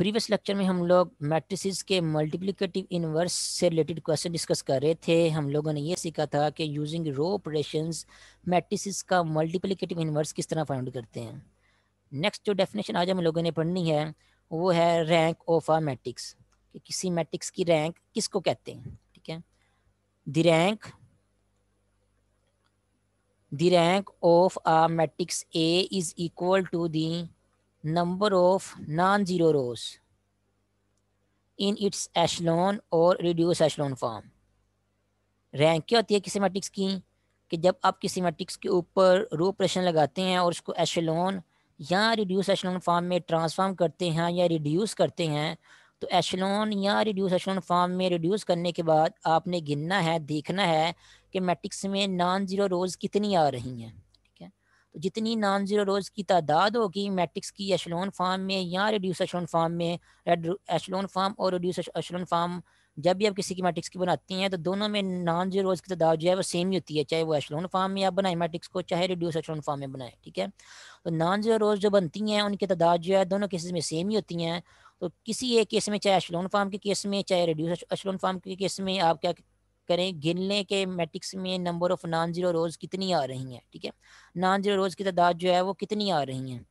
Previous lecture में हम लोग मैट्रिसेस के मल्टीप्लिकेटिव इनवर्स से रिलेटेड क्वेश्चन डिस्कस कर रहे थे हम लोगों ने ये सीखा था कि यूजिंग रो ऑपरेशन मैट्रिसेस का मल्टीप्लिकेटिव इनवर्स किस तरह फाइंड करते हैं नेक्स्ट जो डेफिनेशन आज हम लोगों ने पढ़नी है वो है रैंक ऑफ आ मैट्रिक्स कि किसी मैट्रिक्स की रैंक किसको कहते हैं ठीक है the rank the rank of a matrix A is equal to the number of non-zero rows in its echelon or reduced echelon form. Rank क्या होती है किसी मैट्रिक्स की कि जब आप किसी मैट्रिक्स के ऊपर रो प्रेशन लगाते हैं और उसको एशलोन या रिड्यूस एशलोन फॉर्म में ट्रांसफॉर्म करते हैं या रिड्यूस करते हैं तो एशलोन या रिड्यूस एशलोन फॉर्म में रिड्यूस करने के बाद आपने गिनना है देखना है कि मैट्रिक्स में नॉन ज़ीरो रोज़ कितनी आ रही हैं तो जितनी नॉन ज़ीरो रोज़ की तादाद होगी मैट्रिक्स की एशलोन फार्म में या रिड्यूस एशलोन फार्म में एशलोन फार्म और रिड्यूस एशलोन फार्म जब भी आप किसी की मैट्रिक्स की बनाती हैं तो दोनों में नॉन जीरो रोज़ की तादाद जो है वो सेम ही होती है चाहे वो एशलोन फार्म में आप बनाए मैट्रिक्स को चाहे रिड्यूस एशलोन फार्म में बनाए ठीक है तो नॉन जीरो रोज़ जो बनती हैं उनकी तादाद जो है दोनों केसेस में सेम ही होती हैं तो किसी एक केस में चाहे एशलोन फार्म के केस में चाहे रिड्यूस एशलोन फार्म के केस में आप क्या करें गिनने के मैट्रिक्स में number of non zero rows कितनी आ रही हैं ठीक है नॉन जीरो रोज की तादाद जो है वो कितनी आ रही हैं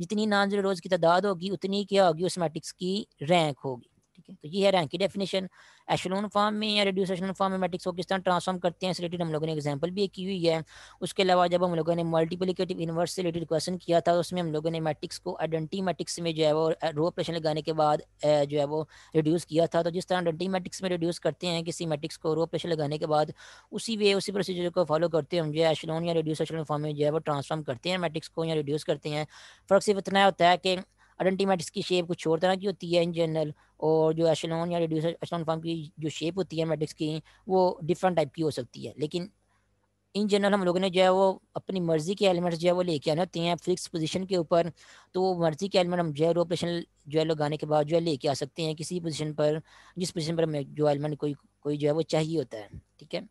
जितनी नॉन जीरो रोज की तादाद होगी उतनी क्या होगी उस मैट्रिक्स की रैंक होगी ठीक है तो ये है रैंक की डेफिनेशन एशलोन फॉर्म में या रेड्यूस एशलोन फॉर्म में मैट्रिक्स को किस तरह ट्रांसफॉर्म करते हैं इस रिलेटेड हम लोगों ने एग्जाम्पल भी की हुई है उसके अलावा जब हम लोगों ने मल्टीप्लीकेटिव इनवर्स से रिलेटेड क्वेश्चन किया था उसमें हम लोगों ने मैट्रिक्स को आइडेंटी मैट्रिक्स में जो है वो रो ऑपरेशन लगाने के बाद जो है वो रिड्यूस किया था तो जिस तरह आइडेंटी मैट्रिक्स में रिड्यूस करते हैं किसी मैट्रिक्स को रो ऑपरेशन लगाने के बाद उसी वे उसी प्रोसीजर को फॉलो करते हैं हम जो है एशलोन या रिड्यूस एशलोन फॉर्म में जो है वो ट्रांसफॉर्म करते हैं मैट्रिक्स को या रिड्यूस करते हैं फ़र्क सिर्फ इतना होता है कि आइडेंटी मैट्रिक्स की शेप कुछ और तरह की होती है इन जनरल और जो एशलॉन या रिड्यूसर एशलॉन फॉर्म की जो शेप होती है मैट्रिक्स की वो डिफरेंट टाइप की हो सकती है लेकिन इन जनरल हम लोगों ने जो है वो अपनी मर्ज़ी के एलिमेंट्स जो है वो लेके आने होते हैं फिक्स पोजीशन के ऊपर तो वो मर्ज़ी के एलिमेंट हम जो है रोपेशन जो है लगाने के बाद जो है लेके आ सकते हैं किसी पोजीशन पर जिस पोजीशन पर हमें जो एलिमेंट कोई कोई जो है वो चाहिए होता है ठीक है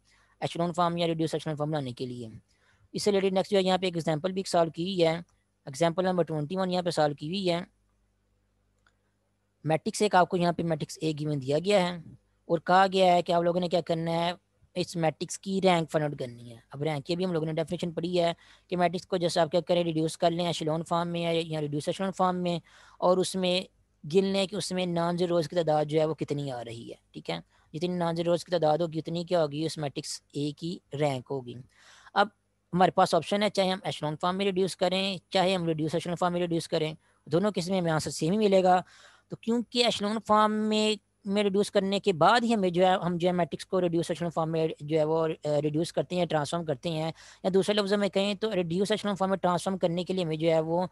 एचलोन फॉर्म या रिड्यूस एक्शन फॉर्म लाने के लिए इससे रिलेटेड नेक्स्ट जो है यहाँ पे एक एग्जाम्पल भी एक सॉल्व की है एग्जाम्पल नंबर ट्वेंटी वन यहाँ पर सॉल्व की हुई है मैट्रिक्स एक आपको यहाँ पे मैट्रिक्स ए गिवन दिया गया है और कहा गया है कि आप लोगों ने क्या करना है इस मैट्रिक्स की रैंक फाइंड आउट करनी है अब रैंक की भी हम लोगों ने डेफिनेशन पढ़ी है कि मैट्रिक्स को जैसे आप क्या करें रिड्यूस कर लें एशलोन फॉर्म में या रिड्यूस एशलोन फॉर्म में और उसमें गिन लें कि उसमें नॉन जीरोज़ की तादाद जो है वो कितनी आ रही है ठीक है जितनी नॉन जीरोज़ की तादाद होगी उतनी क्या होगी उस मैट्रिक्स ए की रैंक होगी अब हमारे पास ऑप्शन है चाहे हम एशलोन फॉर्म में रिड्यूस करें चाहे हम रिड्यूस एशलोन फॉर्म में रिड्यूस करें दोनों किस्में में आंसर सेम ही मिलेगा तो क्योंकि एशलोन फॉर्म में में रिड्यूस करने के बाद ही हमें जो है हम जो है मैट्रिक्स को रिड्यूस एशलोन फॉर्म में जो है वो रिड्यूस करते हैं ट्रांसफॉर्म करते हैं या दूसरे लफ्ज़ों में कहें तो रिड्यूस एशलोन फॉर्म में ट्रांसफॉर्म करने के लिए हमें जो है वो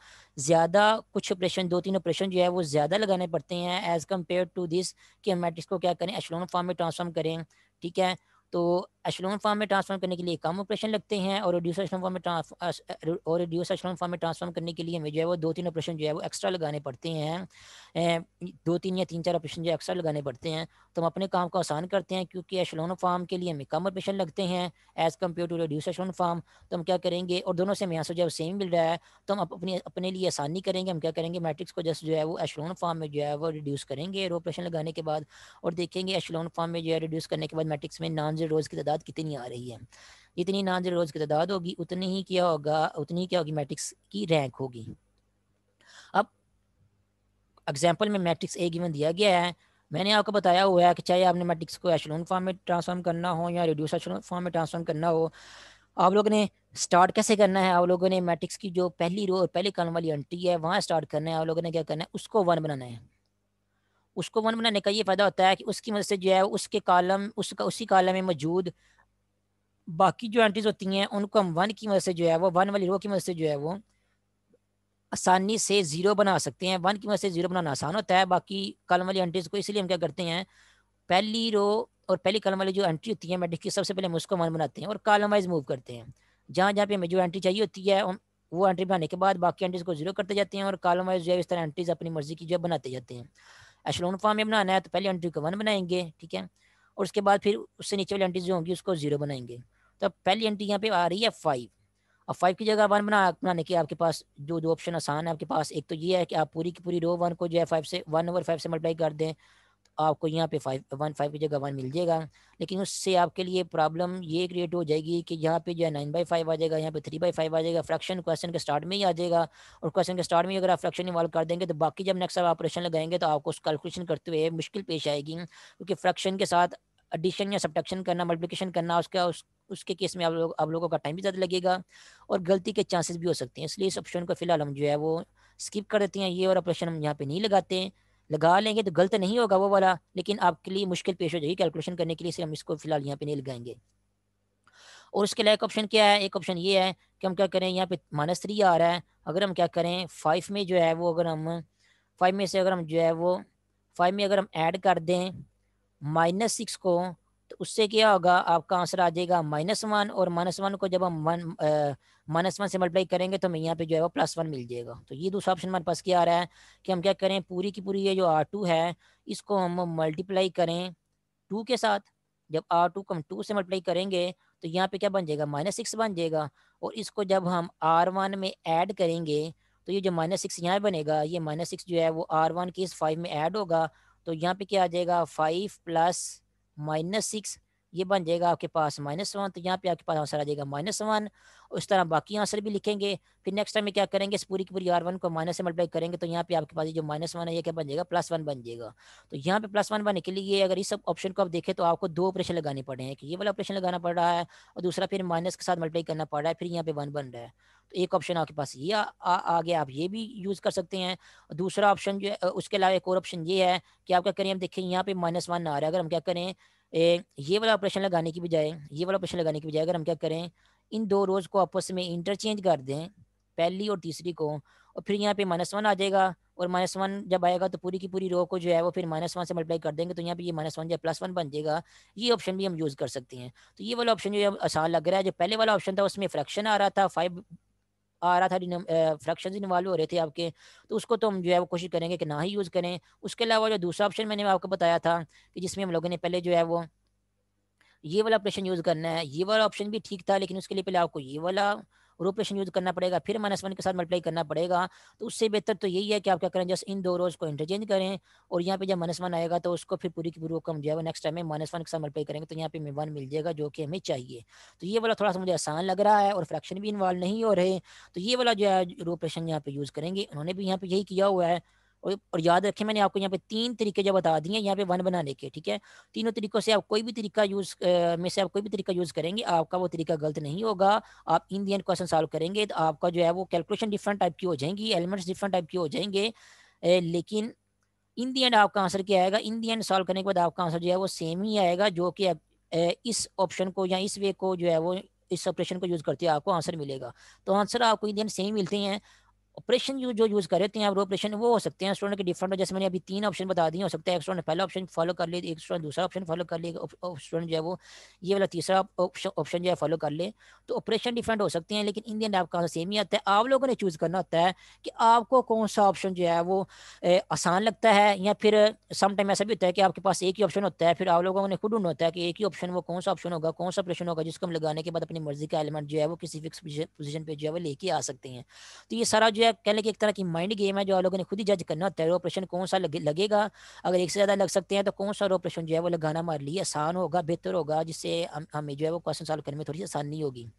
ज़्यादा कुछ ऑपरेशन दो तीन ऑपरेशन जो है वो ज़्यादा लगाने पड़ते हैं एज़ कम्पेयर टू दिस कि हम मैट्रिक्स को क्या करें एशलोन फॉर्म में ट्रांसफॉर्म करें ठीक है तो एशलोन फॉर्म में ट्रांसफॉर्म करने के लिए कम ऑपरेशन लगते हैं और रिड्यूस एशलोन फॉर्म में uh, और रिड्यूस एशलोन फॉर्म में ट्रांसफॉर्म करने के लिए हमें जो है वो दो तीन ऑपरेशन जो है वो एक्स्ट्रा लगाने पड़ते हैं दो तीन या तीन चार ऑपरेशन जो एक्स्ट्रा लगाने पड़ते हैं तो हम अपने काम को आसान करते हैं क्योंकि एशलोन फॉर्म के लिए हमें कम ऑपरेशन लगते हैं as compare to reduce echelon form तो हम क्या करेंगे और दोनों से हमें यहाँ से जो सेम मिल रहा है तो हम अपने अपने लिए आसानी करेंगे हम क्या करेंगे मैट्रिक्स को जस्ट जो है वो एशलोन फॉर्म में जो है वो रिड्यूस करेंगे ऑपरेशन लगाने के बाद और देखेंगे एशलोन फॉर्म में जो है रिड्यूस करने के बाद मैट्रिक्स में नॉन नाजिल रोज़ की तादाद कितनी आ रही है जितनी नाजिल रोज़ की तादाद होगी उतनी ही क्या होगा उतनी ही क्या होगी मैट्रिक्स की रैंक होगी अब एग्जाम्पल में मैट्रिक्स ए गिवन दिया गया है मैंने आपको बताया हुआ है कि चाहे आपने मैट्रिक्स को एशलोन फॉर्म में ट्रांसफॉर्म करना हो या रिड्यूस एशलोन फॉर्म में ट्रांसफॉर्म करना हो आप लोगों ने स्टार्ट कैसे करना है आप लोगों ने मैट्रिक्स की जो पहली रो और पहली कॉलम वाली एंट्री है वहाँ स्टार्ट करना है आप लोगों ने क्या करना है उसको वन बनाना है उसको वन बनाने का ये फ़ायदा होता है कि उसकी मदद से जो है उसके कॉलम उसका उसी कॉलम में मौजूद बाकी जो एंट्रीज होती हैं उनको हम वन की मदद से जो है वो वन वाली रो की मदद से जो है वो आसानी से ज़ीरो बना सकते हैं वन की मदद से ज़ीरो बनाना आसान होता है बाकी कॉलम वाली एंट्रीज को इसलिए हम क्या करते हैं पहली रो और पहली कॉलम वाली जो एंट्री होती है मैं की सबसे पहले हम उसको वन बनाते हैं और कॉलम वाइज मूव करते हैं जहाँ जहाँ पे हमें जो एंट्री चाहिए होती है वो एंट्री बनाने के बाद बाकी एंट्रीज को जीरो करते जाते हैं और कॉलम वाइज जो है इस तरह एंट्रीज अपनी मर्जी की जो है बनाते जाते हैं एशलोन फॉर्म में बनाना है तो पहले एंट्री को वन बनाएंगे ठीक है और उसके बाद फिर उससे नीचे वाली एंट्री जो होंगी उसको जीरो बनाएंगे तो पहली एंट्री यहाँ पे आ रही है फाइव और फाइव की जगह वन बना बनाने के आपके पास जो दो ऑप्शन आसान है आपके पास एक तो ये है कि आप पूरी की पूरी रो वन को जो है फाइव से वन ओवर फाइव से मल्टीप्लाई कर दें आपको यहाँ पे फाइव वन फाइव की जगह वन मिल जाएगा लेकिन उससे आपके लिए प्रॉब्लम ये क्रिएट हो जाएगी कि यहाँ पे जो है नाइन बाई फाइव आ जाएगा यहाँ पे थ्री बाई फाइव आ जाएगा फ्रैक्शन क्वेश्चन के स्टार्ट में ही आ जाएगा और क्वेश्चन के स्टार्ट में अगर आप फ्रैक्शन इन्वॉल्व कर देंगे तो बाकी जब नेक्स्ट आप ऑपरेशन लगाएंगे तो आपको उस कैलकुलेशन करते हुए मुश्किल पेश आएगी क्योंकि फ्रैक्शन के साथ एडिशन या सब्टक्शन करना मल्टीप्लिकेशन करना उसका उस उसके केस में आप लोग आप लोगों का टाइम भी ज़्यादा लगेगा और गलती के चांसेस भी हो सकते हैं इसलिए इस ऑप्शन को फिलहाल हम जो है वो स्किप कर देते हैं ये और ऑपरेशन हम यहाँ पे नहीं लगाते लगा लेंगे तो गलत नहीं होगा वो वाला लेकिन आपके लिए मुश्किल पेश हो जाएगी कैलकुलेशन करने के लिए इसलिए हम इसको फिलहाल यहाँ पे नहीं लगाएंगे और उसके लिए एक ऑप्शन क्या है एक ऑप्शन ये है कि हम क्या करें यहाँ पे माइनस थ्री आ रहा है अगर हम क्या करें फाइव में जो है वो अगर हम फाइव में से अगर हम जो है वो फाइव में अगर हम ऐड कर दें माइनस सिक्स को तो उससे क्या होगा आपका आंसर आ जाएगा माइनस वन और माइनस वन को जब हम वन माइनस वन से मल्टीप्लाई करेंगे तो हमें यहाँ पे जो है वो प्लस वन मिल जाएगा तो ये दूसरा ऑप्शन हमारे पास क्या आ रहा है कि हम क्या करें पूरी की पूरी ये जो आर टू है इसको हम मल्टीप्लाई करें टू के साथ जब आर टू को हम टू से मल्टीप्लाई करेंगे तो यहाँ पे क्या बन जाएगा माइनस सिक्स बन जाएगा और इसको जब हम आर वन में ऐड करेंगे तो ये जो माइनस सिक्स यहाँ बनेगा ये माइनस सिक्स जो है वो आर वन के इस फाइव में ऐड होगा तो यहाँ पे क्या आ जाएगा फाइव प्लस माइनस सिक्स ये बन जाएगा आपके पास माइनस वन तो यहाँ पे आपके पास आंसर आ जाएगा माइनस वन उस तरह बाकी आंसर भी लिखेंगे फिर नेक्स्ट टाइम में क्या करेंगे इस पूरी की पूरी आर वन को माइनस से मल्टीप्लाई करेंगे तो यहाँ पे आपके पास जो माइनस वन है ये क्या बन जाएगा प्लस वन बन जाएगा तो यहाँ पे प्लस वन बनने के लिए अगर इस ऑप्शन को आप देखें तो आपको दो ऑपरेशन लगाने पड़े हैं कि ये वाला ऑपरेशन लगाना पड़ रहा है और दूसरा फिर माइनस के साथ मल्टीप्लाई करना पड़ रहा है फिर यहाँ पे वन बन रहा है तो एक ऑप्शन आपके पास ये आ, आ गया आप ये भी यूज़ कर सकते हैं दूसरा ऑप्शन जो है उसके अलावा एक और ऑप्शन ये है कि आप क्या करें हम देखें यहाँ पे माइनस वन आ रहा है अगर हम क्या करें ये वाला ऑपरेशन लगाने की बजाय ये वाला ऑपरेशन लगाने की बजाय अगर हम क्या करें इन दो रोज़ को आपस में इंटरचेंज कर दें पहली और तीसरी को और फिर यहाँ पे माइनस वन आ जाएगा और माइनस वन जब आएगा तो पूरी की पूरी रो को जो है वो फिर माइनस वन से मल्टीप्लाई कर देंगे तो यहाँ पे ये माइनस वन या प्लस वन बन जाएगा ये ऑप्शन भी हम यूज़ कर सकते हैं तो ये वाला ऑप्शन जो है आसान लग रहा है जो पहले वाला ऑप्शन था उसमें फ्रैक्शन आ रहा था फाइव आ रहा था फ्रैक्शन इन्वॉल्व हो रहे थे आपके तो उसको तो हम जो है वो कोशिश करेंगे कि ना ही यूज़ करें उसके अलावा जो दूसरा ऑप्शन मैंने आपको बताया था कि जिसमें हम लोगों ने पहले जो है वो ये वाला ऑपरेशन यूज़ करना है ये वाला ऑप्शन भी ठीक था लेकिन उसके लिए पहले आपको ये वाला रोपेशन यूज करना पड़ेगा फिर माइनस वन के साथ मल्टीप्लाई करना पड़ेगा तो उससे बेहतर तो यही है कि आप क्या करें जस्ट इन दो रोज को इंटरचेंज करें और यहाँ पे जब माइनस वन आएगा तो उसको फिर पूरी की पूरी कम जो है नेक्स्ट टाइम में माइनस वन के साथ मल्टीप्लाई करेंगे तो यहाँ पे हमें वन मिल जाएगा जो कि हमें चाहिए तो ये वाला थोड़ा सा मुझे आसान लग रहा है और फ्रैक्शन भी इन्वॉल्व नहीं हो रहे तो ये वाला जो है रोपेशन यहाँ पे यूज़ करेंगे उन्होंने भी यहाँ पे यही किया हुआ है और याद रखें मैंने आपको यहाँ पे तीन तरीके जो बता दिए यहाँ पे वन बनाने के ठीक है तीनों तरीकों से आप कोई भी तरीका यूज़ में से आप कोई भी तरीका यूज़ करेंगे आपका वो तरीका गलत नहीं होगा आप in the end question solve करेंगे तो आपका जो है वो कैलकुलेशन डिफरेंट टाइप की हो जाएंगी एलिमेंट्स डिफरेंट टाइप की हो जाएंगे लेकिन इन दी एंड आपका आंसर क्या आएगा इन दी एंड सॉल्व करने के बाद आपका आंसर जो है वो सेम ही आएगा जो कि इस ऑप्शन को या इस वे को जो है वो इस ऑपरेशन को यूज़ करते हैं आपको आंसर मिलेगा तो आंसर आपको इन दी एंड सेम मिलते हैं ऑपरेशन यू जो यूज़ कर रहे हैं आप ऑपरेशन वो हो सकते हैं स्टूडेंट के डिफरेंट जैसे मैंने अभी तीन ऑप्शन बता दिए हो सकता है एक स्टूडेंट पहला ऑप्शन फॉलो कर ले एक स्टूडेंट दूसरा ऑप्शन फॉलो कर ले स्टूडेंट जो है वो ये वाला तीसरा ऑप्शन जो है फॉलो कर ले तो ऑपरेशन डिफरेंट हो सकते हैं लेकिन इंडियन आपका सेम ही आता है आप लोगों ने चूज़ करना होता है कि आपको कौन सा ऑप्शन जो है वो आसान लगता है या फिर समटाइम ऐसा भी होता है कि आपके पास एक ही ऑप्शन होता है फिर आप लोगों ने खुद ढूंढना होता है कि एक ही ऑप्शन वो कौन सा ऑप्शन होगा कौन सा ऑप्शन होगा जिसको हम लगाने के बाद अपनी मर्जी का एलिमेंट जो है वो किसी फिक्स पोजिशन पे जो है वो लेके आ सकते हैं तो ये सारा जो है कहने की एक तरह की माइंड गेम है जो आप लोगों ने खुद ही जज करना होता है ऑपरेशन कौन सा लगे, लगेगा अगर एक से ज़्यादा लग सकते हैं तो कौन सा ऑपरेशन जो है वो लगाना हमारे लिए आसान होगा बेहतर होगा जिससे हमें जो है वो क्वेश्चन सॉल्व करने में थोड़ी सी आसानी होगी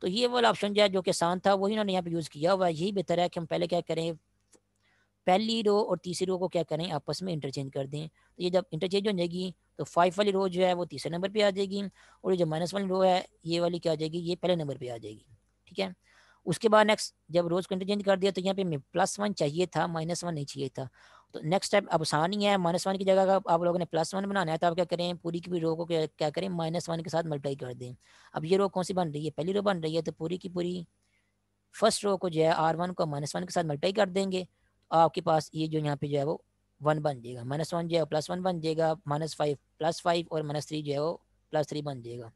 तो ये वाला ऑप्शन जो है जो कि आसान था वही उन्होंने यहाँ पे यूज़ किया हुआ यही बेहतर है कि हम पहले क्या करें पहली रो और तीसरी रो को क्या करें आपस में इंटरचेंज कर दें तो ये जब इंटरचेंज हो जाएगी तो फाइव वाली रो जो है वो तीसरे नंबर पे आ जाएगी और ये जो माइनस वाली रो है ये वाली क्या आ जाएगी ये पहले नंबर पे आ जाएगी ठीक है उसके बाद नेक्स्ट जब रोज को इंटरचेंज कर दिया तो यहाँ पे प्लस वन चाहिए था माइनस वन नहीं चाहिए था तो नेक्स्ट स्टेप अब आसान ही है माइनस वन की जगह का आप लोगों ने प्लस वन बनाना है तो आप क्या करें पूरी की भी रो को क्या, क्या करें माइनस वन के साथ मल्टीप्लाई कर दें अब ये रो कौन सी बन रही है पहली रो बन रही है तो पूरी की पूरी फर्स्ट रो को जो है आर वन को माइनस वन के साथ मल्टीप्लाई कर देंगे तो आपके पास ये जो यहाँ पे जो है वो वन बन जाएगा माइनस वन जो है प्लस वन बन जाएगा माइनस फाइव प्लस फाइव और माइनस थ्री जो है वो प्लस थ्री बन जाएगा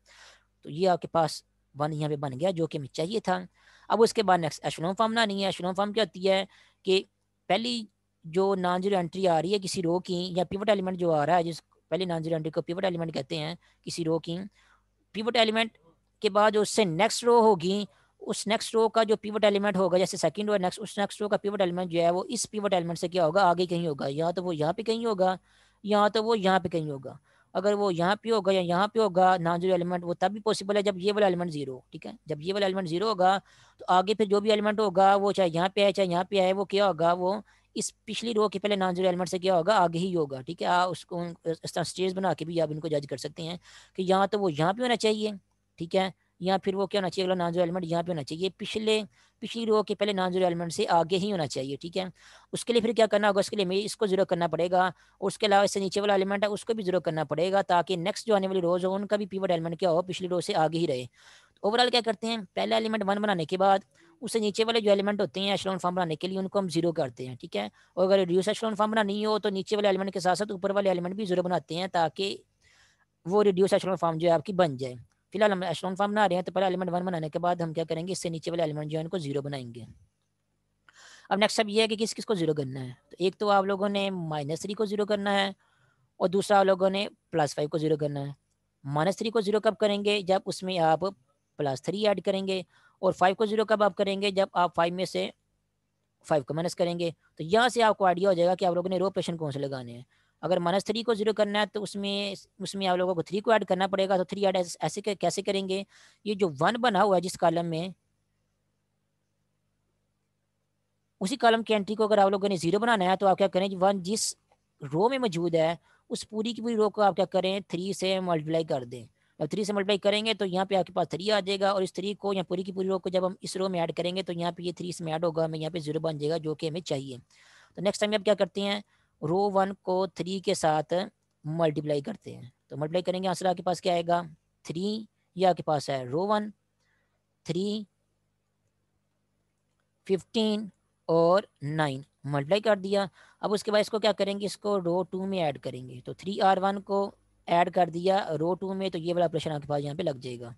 तो ये आपके पास वन यहाँ पे बन गया जो कि हमें चाहिए था अब उसके बाद नेक्स्ट एशलोम फार्म बनानी है एशलोम फार्म क्या होती है कि पहली जो नॉन जीरो एंट्री आ रही है किसी रो की या पिवट एलिमेंट जो आ रहा है जिस पहली नॉन जीरो एंट्री को पिवट एलिमेंट कहते हैं किसी रो की पिवट एलिमेंट के बाद जो उससे नेक्स्ट रो होगी उस नेक्स्ट रो का जो पिवट एलिमेंट होगा जैसे सेकंड रो नेक्स्ट उस नेक्स्ट रो का पिवट एलिमेंट जो है वो इस पिवट एलिमेंट से क्या होगा आगे कहीं होगा या तो वो यहाँ पे कहीं होगा या तो वो यहाँ पे कहीं होगा अगर वो यहाँ पे होगा या यहाँ पे होगा नॉन जीरो एलिमेंट वो तब भी पॉसिबल है जब ये वाला एलिमेंट जीरो ठीक है जब ये वाला एलिमेंट जीरो होगा तो आगे फिर जो भी एलिमेंट होगा वो चाहे यहाँ पे है चाहे यहाँ पे है वो क्या होगा वो इस पिछली रो के पहले नॉन जीरो एलिमेंट से क्या होगा आगे ही होगा ठीक है आप उसको इस तरह स्टेज बना के भी आप इनको जज कर सकते हैं कि यहाँ तो वो यहाँ पे होना चाहिए ठीक है या फिर वो क्या होना चाहिए अगला नाजुल एलिमेंट यहाँ पे होना चाहिए पिछले पिछली रो के पहले जीरो एलिमेंट से आगे ही होना चाहिए ठीक है उसके लिए फिर क्या करना होगा उसके लिए मैं इसको जीरो करना पड़ेगा और उसके अलावा इससे नीचे वाला एलिमेंट है उसको भी जीरो करना पड़ेगा ताकि नेक्स्ट जो आने वाली रोज हो उनका भी पीवर एलिमेंट क्या हो पिछली रो से आगे ही रहे ओवरऑल तो क्या करते हैं पहला एलिमेंट वन बनाने के बाद उससे नीचे वाले जो एलिमेंट होते हैं एशलॉन फॉर्म बनाने के लिए उनको हम जीरो करते हैं ठीक है और अगर रिड्यूस एशलॉन फॉर्म नहीं हो तो नीचे वाले एलिमेंट के साथ साथ ऊपर वाले एलिमेंट भी जीरो बनाते हैं ताकि वो रिड्यूस एशलॉन फॉर्म जो है आपकी बन जाए फिलहाल हम एशलॉन फॉर्म बना रहे हैं तो पहले एलिमेंट वन बनाने के बाद हम क्या करेंगे इससे नीचे वाले एलिमेंट जो है इनको जीरो बनाएंगे अब नेक्स्ट अब ये है कि किस किस को जीरो करना है तो एक तो आप लोगों ने माइनस थ्री को जीरो करना है और दूसरा आप लोगों ने प्लस फाइव को जीरो करना है माइनस थ्री को जीरो कब करेंगे जब उसमें आप प्लस थ्री ऐड करेंगे और फाइव को जीरो कब आप करेंगे जब आप फाइव में से फाइव को माइनस करेंगे तो यहाँ से आपको आइडिया हो जाएगा कि आप लोगों ने रो ऑपरेशन कौन से लगाने हैं अगर माइनस थ्री को जीरो करना है तो उसमें उसमें आप लोगों को थ्री को ऐड करना पड़ेगा तो थ्री ऐड ऐसे कैसे करेंगे ये जो वन बना हुआ है जिस कॉलम में उसी कॉलम की एंट्री को अगर आप लोगों ने जीरो बनाना है तो आप क्या करें वन जिस रो में मौजूद है उस पूरी की पूरी रो को आप क्या करें थ्री से मल्टीप्लाई कर दें जब थ्री से मल्टीप्लाई करेंगे तो यहाँ पे आपके पास थ्री आ जाएगा और इस थ्री को या पूरी की पूरी रो को जब हम इस रो में ऐड करेंगे तो यहाँ पे ये थ्री इसमें ऐड होगा हमें यहाँ पे जीरो बन जाएगा जो कि हमें चाहिए तो नेक्स्ट टाइम आप क्या करते हैं रो वन को थ्री के साथ मल्टीप्लाई करते हैं तो मल्टीप्लाई करेंगे आंसर आपके पास क्या आएगा थ्री ये आपके पास है रो वन थ्री फिफ्टीन और नाइन मल्टीप्लाई कर दिया अब उसके बाद इसको क्या करेंगे इसको रो टू में ऐड करेंगे तो थ्री आर वन को ऐड कर दिया रो टू में तो ये वाला ऑपरेशन आपके पास यहाँ पे लग जाएगा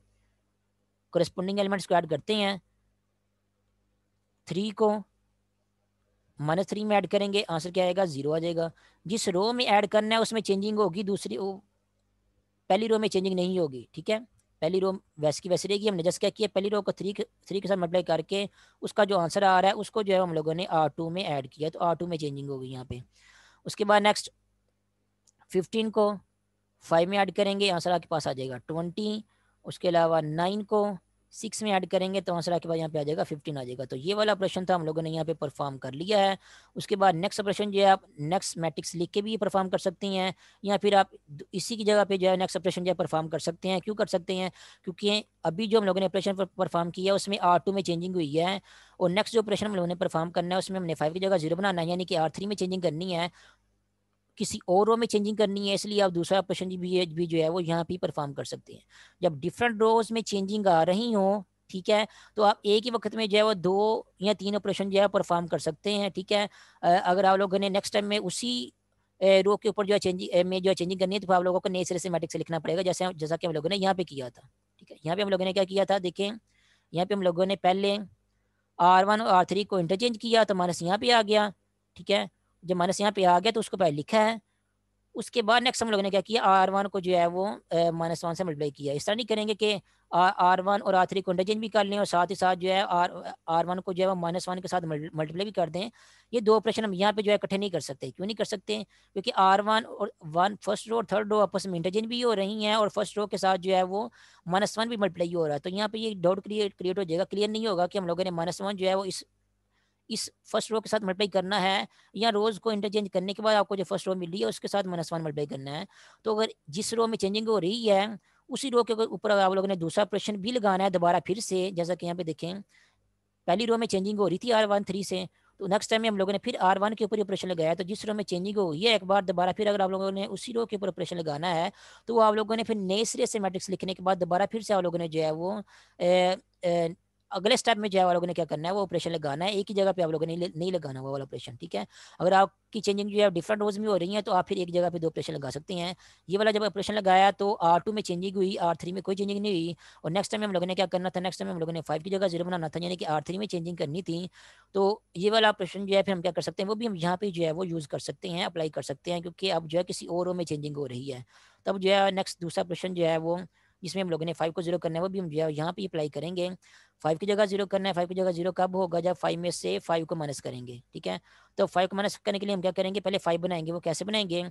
करस्पोंडिंग एलिमेंट्स को ऐड करते हैं थ्री को माइनस थ्री में ऐड करेंगे आंसर क्या आएगा जीरो आ जाएगा जिस रो में ऐड करना है उसमें चेंजिंग होगी दूसरी वो पहली रो में चेंजिंग नहीं होगी ठीक है पहली रो वैसे की वैसे रहेगी हमने जस्ट क्या किया पहली रो को थ्री थ्री के साथ मल्टीप्लाई करके उसका जो आंसर आ रहा है उसको जो है हम लोगों ने आर टू में ऐड किया तो आर टू में चेंजिंग होगी यहाँ पे उसके बाद नेक्स्ट फिफ्टीन को फाइव में ऐड करेंगे आंसर आपके पास आ जाएगा ट्वेंटी उसके अलावा नाइन को सिक्स में ऐड करेंगे तो आंसर आपके पास यहाँ पे आ जाएगा फिफ्टीन आ जाएगा तो ये वाला ऑपरेशन था हम लोगों ने यहाँ पे परफॉर्म कर लिया है उसके बाद नेक्स्ट ऑपरेशन जो है आप नेक्स्ट मैट्रिक्स लिख के भी परफॉर्म कर सकती हैं या फिर आप इसी की जगह पे जो है नेक्स्ट ऑपरेशन जो है परफॉर्म कर सकते हैं क्यों कर सकते हैं क्योंकि अभी जो हम लोगों ने ऑपरेशन परफॉर्म किया है उसमें आर में चेंजिंग हुई है और नेक्स्ट जो ऑपरेशन हम लोगों ने परफॉर्म करना है उसमें हमने फाइव की जगह जीरो बनाना है यानी कि आर में चेंजिंग करनी है किसी और रो में चेंजिंग करनी है इसलिए आप दूसरा ऑपरेशन भी, भी जो है वो यहाँ पे परफॉर्म कर सकते हैं जब डिफरेंट रोज में चेंजिंग आ रही हो ठीक है तो आप एक ही वक्त में जो है वो दो या तीन ऑपरेशन जो है परफॉर्म कर सकते हैं ठीक है अगर आप लोगों ने नेक्स्ट टाइम में उसी रो के ऊपर जो है चेंजिंग में जो है चेंजिंग करनी है तो आप लोगों को नए सिरे से मैट्रिक्स लिखना पड़ेगा जैसे जैसा कि हम लोगों ने यहाँ पे किया था ठीक है यहाँ पे हम लोगों ने क्या किया था देखें यहाँ पे हम लोगों ने पहले आर वन और आर थ्री को इंटरचेंज किया तो माइनस यहाँ पे आ गया ठीक है जब माइनस यहाँ पे आ गया तो उसको पहले लिखा है उसके बाद नेक्स्ट हम लोगों ने क्या किया आर वन को जो है वो माइनस वन से मल्टीप्लाई किया इस तरह नहीं करेंगे कि आर वन और आर थ्री को इंटरचेंज भी कर लें और साथ ही साथ जो है आर आर वन को जो है वो माइनस वन के साथ मल्टीप्लाई भी कर दें ये दो ऑपरेशन हम यहाँ पे जो है इकट्ठे नहीं कर सकते क्यों नहीं कर सकते क्योंकि आर वन और वन फर्स्ट रो और थर्ड रो आपस में इंटरचेंज भी हो रही हैं और फर्स्ट रो के साथ जो है वो माइनस वन भी मल्टीप्लाई हो रहा है तो यहाँ पे ये डाउट क्रिएट क्रिएट हो जाएगा क्लियर नहीं होगा कि हम लोगों ने माइनस वन जो है वो इस इस फर्स्ट रो के साथ मल्टीप्लाई करना है या रोज को इंटरचेंज करने के बाद आपको जो फर्स्ट रो मिली है उसके साथ माइनस वन मल्टीप्लाई करना है तो अगर जिस रो में चेंजिंग हो रही है उसी रो के ऊपर आप लोगों ने दूसरा प्रश्न भी लगाना है दोबारा फिर से जैसा कि यहाँ पे देखें पहली रो में चेंजिंग हो रही थी आर वन थ्री से तो नेक्स्ट टाइम में हम लोगों ने फिर आर वन के ऊपर ऑपरेशन लगाया तो जिस रो में चेंजिंग हुई है एक बार दोबारा फिर अगर आप लोगों ने उसी रो के ऊपर ऑपरेशन लगाना है तो आप लोगों ने फिर नए सिरे से मैट्रिक्स लिखने के बाद दोबारा फिर से आप लोगों ने जो है वो ए, ए, अगले स्टेप में जो है लोगों ने क्या करना है वो ऑपरेशन लगाना है एक ही जगह पे आप लोगों ने नहीं लगाना वो वाला ऑपरेशन ठीक है अगर आपकी चेंजिंग जो है डिफरेंट रोज में हो रही है तो आप फिर एक जगह पे दो ऑपरेशन लगा सकते हैं ये वाला जब ऑपरेशन लगाया तो आर टू में चेंजिंग हुई आर थ्री में कोई चेंजिंग नहीं हुई और नेक्स्ट टाइम हम लोगों ने क्या करना था नेक्स्ट टाइम हम लोगों ने फाइव की जगह जीरो बनाना था यानी कि आर थ्री में चेंजिंग करनी थी तो ये वाला ऑपरेशन जो है फिर हम क्या कर सकते हैं वो भी हम यहाँ पे जो है वो यूज़ कर सकते हैं अप्लाई कर सकते हैं क्योंकि अब जो है किसी और में चेंजिंग हो रही है तब जो है नेक्स्ट दूसरा ऑपरेशन जो है वो जिसमें हम लोगों ने फाइव को जीरो करना है वो भी हम जो है यहाँ पे अप्लाई करेंगे फाइव की जगह जीरो करना है फाइव की जगह जीरो कब होगा जब फाइव में से फाइव को माइनस करेंगे ठीक है तो फाइव को माइनस करने के लिए हम क्या करेंगे पहले फाइव बनाएंगे वो कैसे बनाएंगे